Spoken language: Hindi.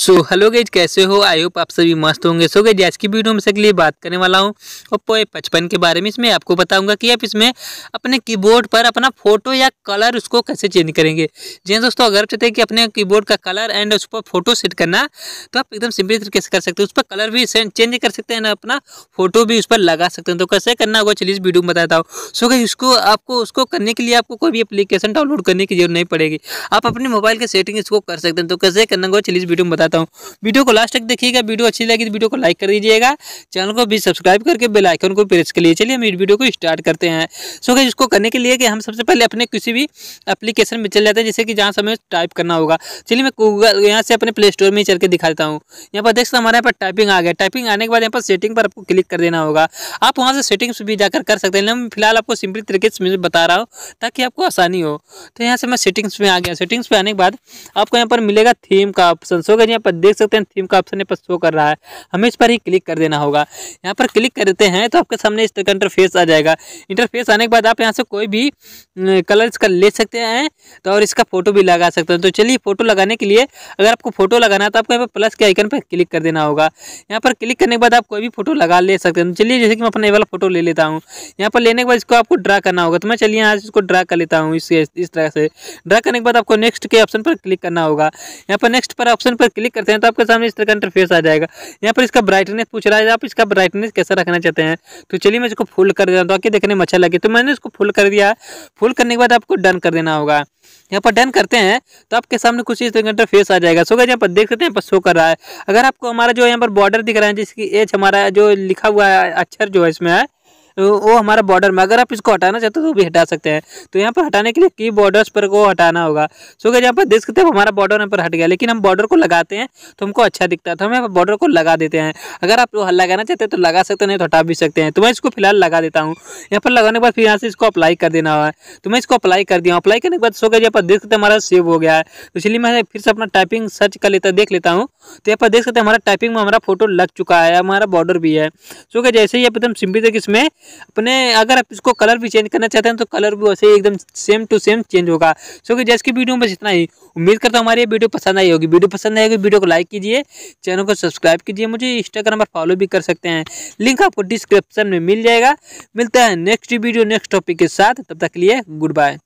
सो हेलो गेज कैसे हो आई होप आप सभी मस्त होंगे सो गेज आज की वीडियो में से लिए बात करने वाला हूँ ओप्पो ए पचपन के बारे में इसमें आपको बताऊंगा कि आप इसमें अपने कीबोर्ड पर अपना फोटो या कलर उसको कैसे चेंज करेंगे जी दोस्तों अगर चाहते हैं कि अपने कीबोर्ड का कलर एंड उस पर फोटो सेट करना तो आप एकदम सिंपली तरीके से कर सकते हो उस पर कलर भी चेंज कर सकते हैं ना अपना फोटो भी उस पर लगा सकते हैं तो कैसे करना होगा चलिए इस वीडियो में बताता हूँ सो गेज उसको आपको उसको करने के लिए आपको कोई भी एप्लीकेशन डाउनलोड करने की जरूरत नहीं पड़ेगी आप अपने मोबाइल के सेटिंग इसको कर सकते हैं तो कैसे करना होगा चलिए इस वीडियो में चाहता हूँ वीडियो को लास्ट तक देखिएगा वीडियो अच्छी लगी तो वीडियो को लाइक कर दीजिएगा चैनल को भी सब्सक्राइब करके बेल आइकन को प्रेस कर लिए चलिए हम इस वीडियो को स्टार्ट करते हैं सो क्या इसको करने के लिए कि हम सबसे पहले अपने किसी भी एप्लीकेशन में चले जाते हैं जैसे कि जहाँ से हमें टाइप करना होगा चलिए मैं गूगल यहाँ से अपने प्ले स्टोर में चल के दिखाता हूँ यहाँ पर देख सकते हमारे यहाँ पर टाइपिंग आ गया टाइपिंग आने के बाद यहाँ पर सेटिंग पर आपको क्लिक कर देना होगा आप वहाँ से सेटिंग्स भी जाकर कर सकते हैं मैं फिलहाल आपको सिंपली तरीके से बता रहा हूँ ताकि आपको आसानी हो तो यहाँ से मैं सेटिंग्स में आ गया सेटिंग्स पे आने के बाद आपको यहाँ पर मिलेगा थीम का ऑप्शन सो गाइज यहाँ पर देख सकते हैं थीम का ऑप्शन यहाँ पर शो कर रहा है हमें इस पर ही क्लिक कर देना होगा यहाँ पर क्लिक कर देते हैं तो आपके सामने इस तरह का इंटरफेस आ जाएगा इंटरफेस आने के बाद आप यहाँ से कोई भी कलर इसका ले सकते हैं तो और इसका फोटो भी लगा सकते हैं तो चलिए फोटो लगाने के लिए अगर आपको फोटो लगाना है तो आपको यहाँ पर प्लस के आइकन पर क्लिक कर देना होगा यहाँ पर क्लिक करने के बाद आप कोई भी फोटो लगा ले सकते हैं तो चलिए जैसे कि मैं अपना ये वाला फोटो ले लेता हूँ यहाँ पर लेने के बाद इसको आपको ड्रा करना होगा तो मैं चलिए यहाँ इसको ड्रा कर लेता हूँ इस तरह से ड्रा करने के बाद आपको नेक्स्ट के ऑप्शन पर क्लिक करना होगा यहाँ पर नेक्स्ट पर ऑप्शन पर क्लिक करते हैं तो आपके सामने इस तरह का इंटरफेस आ जाएगा यहाँ पर इसका ब्राइटनेस पूछ रहा है आप इसका ब्राइटनेस कैसा रखना चाहते हैं तो चलिए मैं इसको फुल कर देता हूँ ताकि तो देखने में अच्छा लगे तो मैंने इसको फुल कर दिया फुल करने के बाद आपको डन कर देना होगा यहाँ पर डन करते हैं तो आपके सामने कुछ इस तरह फेस आ जाएगा सो यहाँ पर देख सकते हैं पर शो कर रहा है अगर आपको हमारा जो यहाँ पर बॉर्डर दिख रहा है जिसकी एज हमारा जो लिखा हुआ है अक्षर जो है इसमें है वो हमारा बॉर्डर में अगर आप इसको हटाना चाहते हो तो भी हटा सकते हैं तो यहाँ पर हटाने के लिए की बॉर्डर्स पर को हटाना होगा सो क्या यहाँ पर देख सकते हैं हमारा बॉर्डर यहाँ पर हट गया लेकिन हम बॉर्डर को लगाते हैं तो हमको अच्छा दिखता है तो हम यहाँ पर बॉर्डर को लगा देते हैं अगर आप लगाना चाहते हैं तो लगा सकते हैं नहीं तो हटा भी सकते हैं तो मैं इसको फिलहाल लगा देता हूँ यहाँ पर लगाने के बाद फिर यहाँ से इसको अप्लाई कर देना है तो मैं इसको अप्लाई कर दिया हूँ अप्लाई करने के बाद सो गया यहाँ पर देख सकते हमारा सेव हो गया है तो इसलिए मैं फिर से अपना टाइपिंग सर्च कर लेता देख लेता हूँ तो यहाँ पर देख सकते हैं हमारा टाइपिंग में हमारा फोटो लग चुका है हमारा बॉर्डर भी है सो क्या जैसे ही आप एकदम सिंपली तक इसमें अपने अगर आप इसको कलर भी चेंज करना चाहते हैं तो कलर भी वैसे एकदम सेम टू सेम चेंज होगा सो कि जैसे की वीडियो में बस इतना ही उम्मीद करता हूँ हमारी वीडियो पसंद आई होगी वीडियो पसंद आएगी वीडियो को लाइक कीजिए चैनल को सब्सक्राइब कीजिए मुझे इंस्टाग्राम पर फॉलो भी कर सकते हैं लिंक आपको डिस्क्रिप्शन में मिल जाएगा मिलता है नेक्स्ट वीडियो नेक्स्ट टॉपिक के साथ तब तक के लिए गुड बाय